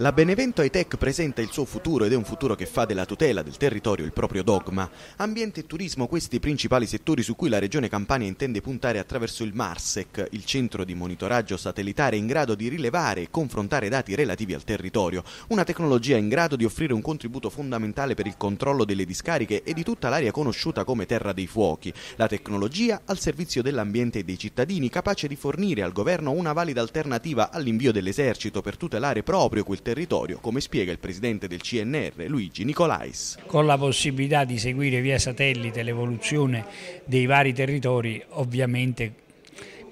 La Benevento Hightech presenta il suo futuro ed è un futuro che fa della tutela del territorio il proprio dogma. Ambiente e turismo questi i principali settori su cui la Regione Campania intende puntare attraverso il MARSEC, il centro di monitoraggio satellitare in grado di rilevare e confrontare dati relativi al territorio, una tecnologia in grado di offrire un contributo fondamentale per il controllo delle discariche e di tutta l'area conosciuta come terra dei fuochi, la tecnologia al servizio dell'ambiente e dei cittadini capace di fornire al governo una valida alternativa all'invio dell'esercito per tutelare proprio quel territorio, come spiega il presidente del CNR Luigi Nicolais. Con la possibilità di seguire via satellite l'evoluzione dei vari territori, ovviamente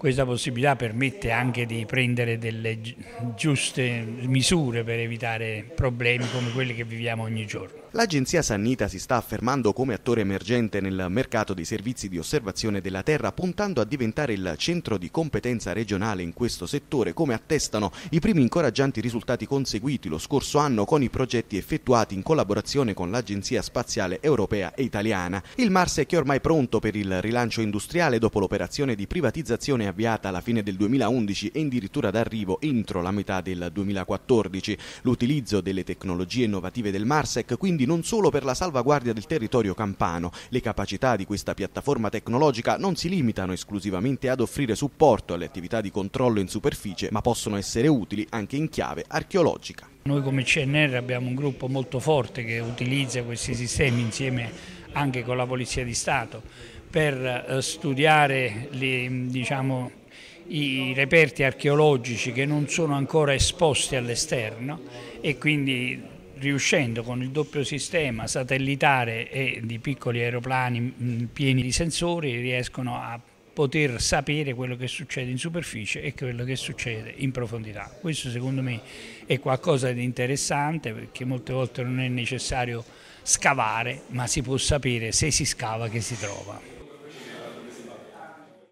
questa possibilità permette anche di prendere delle giuste misure per evitare problemi come quelli che viviamo ogni giorno. L'agenzia Sannita si sta affermando come attore emergente nel mercato dei servizi di osservazione della Terra, puntando a diventare il centro di competenza regionale in questo settore, come attestano i primi incoraggianti risultati conseguiti lo scorso anno con i progetti effettuati in collaborazione con l'Agenzia Spaziale Europea e Italiana. Il Mars è che ormai pronto per il rilancio industriale dopo l'operazione di privatizzazione avviata alla fine del 2011 e addirittura d'arrivo entro la metà del 2014. L'utilizzo delle tecnologie innovative del Marsec quindi non solo per la salvaguardia del territorio campano, le capacità di questa piattaforma tecnologica non si limitano esclusivamente ad offrire supporto alle attività di controllo in superficie, ma possono essere utili anche in chiave archeologica. Noi come CNR abbiamo un gruppo molto forte che utilizza questi sistemi insieme anche con la Polizia di Stato, per eh, studiare le, diciamo, i reperti archeologici che non sono ancora esposti all'esterno e quindi riuscendo con il doppio sistema satellitare e di piccoli aeroplani mm, pieni di sensori riescono a poter sapere quello che succede in superficie e quello che succede in profondità. Questo secondo me è qualcosa di interessante perché molte volte non è necessario scavare, ma si può sapere se si scava che si trova.